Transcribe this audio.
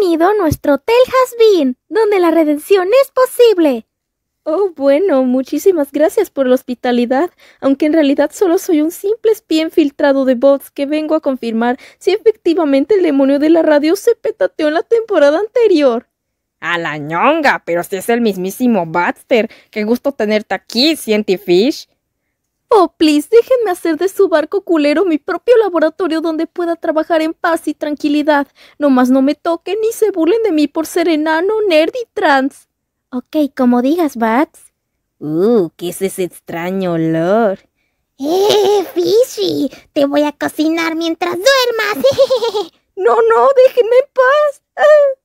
bienvenido a nuestro Hotel Been, donde la redención es posible. Oh, bueno, muchísimas gracias por la hospitalidad, aunque en realidad solo soy un simple espía infiltrado de bots que vengo a confirmar si efectivamente el demonio de la radio se petateó en la temporada anterior. A la ñonga, pero si es el mismísimo Baxter, qué gusto tenerte aquí, Scientifish! Oh, please, déjenme hacer de su barco culero mi propio laboratorio donde pueda trabajar en paz y tranquilidad. Nomás no me toquen ni se burlen de mí por ser enano, nerd y trans. Ok, como digas, Bats. Uh, ¿qué es ese extraño olor? ¡Eh, Fishy! Te voy a cocinar mientras duermas. no, no, déjenme en paz. Ah.